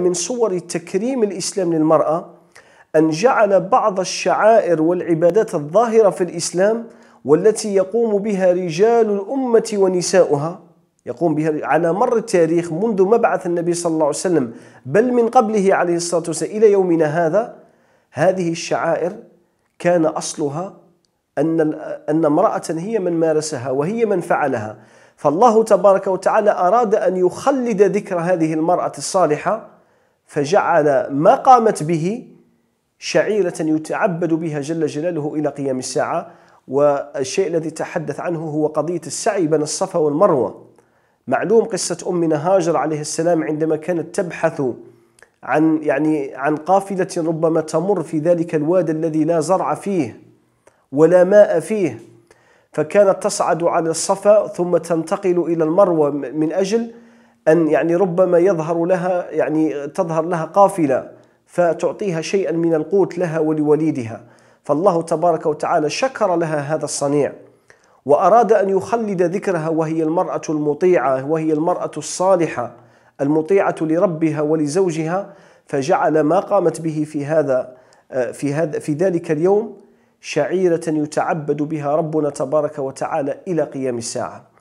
من صور تكريم الإسلام للمرأة أن جعل بعض الشعائر والعبادات الظاهرة في الإسلام والتي يقوم بها رجال الأمة ونساؤها يقوم بها على مر التاريخ منذ مبعث النبي صلى الله عليه وسلم بل من قبله عليه الصلاة والسلام إلى يومنا هذا هذه الشعائر كان أصلها أن أن امرأة هي من مارسها وهي من فعلها فالله تبارك وتعالى أراد أن يخلد ذكر هذه المرأة الصالحة فجعل ما قامت به شعيرة يتعبد بها جل جلاله إلى قيام الساعة والشيء الذي تحدث عنه هو قضية السعي بين الصفا والمروة معلوم قصة أمنا هاجر عليه السلام عندما كانت تبحث عن يعني عن قافلة ربما تمر في ذلك الواد الذي لا زرع فيه ولا ماء فيه فكانت تصعد على الصفا ثم تنتقل إلى المروة من أجل أن يعني ربما يظهر لها يعني تظهر لها قافلة فتعطيها شيئا من القوت لها ولوليدها فالله تبارك وتعالى شكر لها هذا الصنيع وأراد أن يخلد ذكرها وهي المرأة المطيعة وهي المرأة الصالحة المطيعة لربها ولزوجها فجعل ما قامت به في هذا في هذا في ذلك اليوم شعيرة يتعبد بها ربنا تبارك وتعالى إلى قيام الساعة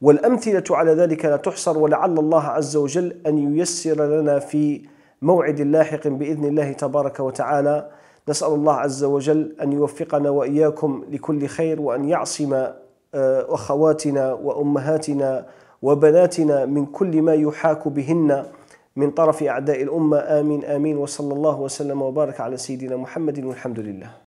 والأمثلة على ذلك لا تحصر ولعل الله عز وجل أن ييسر لنا في موعد لاحق بإذن الله تبارك وتعالى نسأل الله عز وجل أن يوفقنا وإياكم لكل خير وأن يعصم آه، أخواتنا وأمهاتنا وبناتنا من كل ما يحاك بهن من طرف أعداء الأمة آمين آمين وصلى الله وسلم وبارك على سيدنا محمد والحمد لله